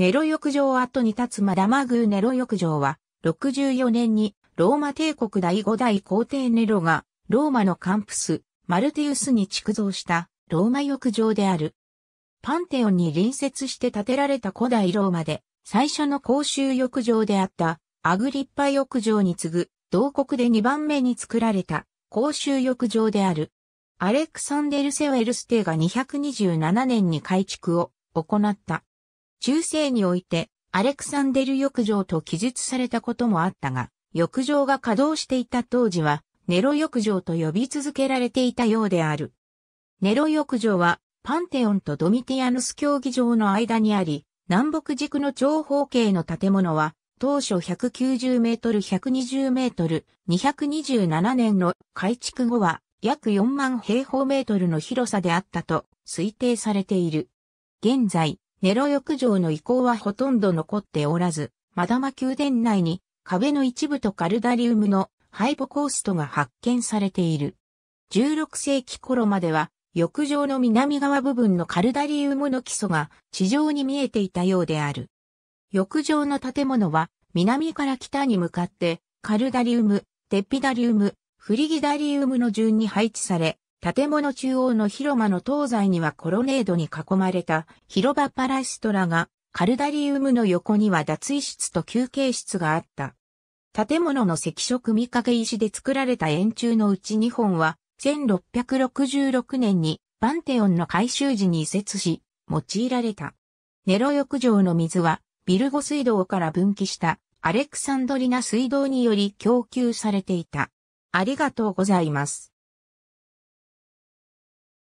ネロ浴場跡に立つマダマグーネロ浴場は、64年にローマ帝国第5代皇帝ネロが、ローマのカンプス、マルティウスに築造したローマ浴場である。パンテオンに隣接して建てられた古代ローマで、最初の公衆浴場であったアグリッパ浴場に次ぐ、同国で2番目に作られた公衆浴場である。アレクサンデル・セウェルステが227年に改築を行った。中世において、アレクサンデル浴場と記述されたこともあったが、浴場が稼働していた当時は、ネロ浴場と呼び続けられていたようである。ネロ浴場は、パンテオンとドミティアヌス競技場の間にあり、南北軸の長方形の建物は、当初190メートル120メートル227年の改築後は約4万平方メートルの広さであったと推定されている。現在、ネロ浴場の遺構はほとんど残っておらず、マダマ宮殿内に壁の一部とカルダリウムのハイポコーストが発見されている。16世紀頃までは、浴場の南側部分のカルダリウムの基礎が地上に見えていたようである。浴場の建物は南から北に向かってカルダリウム、テッピダリウム、フリギダリウムの順に配置され、建物中央の広間の東西にはコロネードに囲まれた広場パラストラが、カルダリウムの横には脱衣室と休憩室があった。建物の赤色見かけ石で作られた円柱のうち2本は、1666年にバンテオンの改修時に移設し、用いられた。ネロ浴場の水は、ビルゴ水道から分岐したアレクサンドリナ水道により供給されていた。ありがとうございます。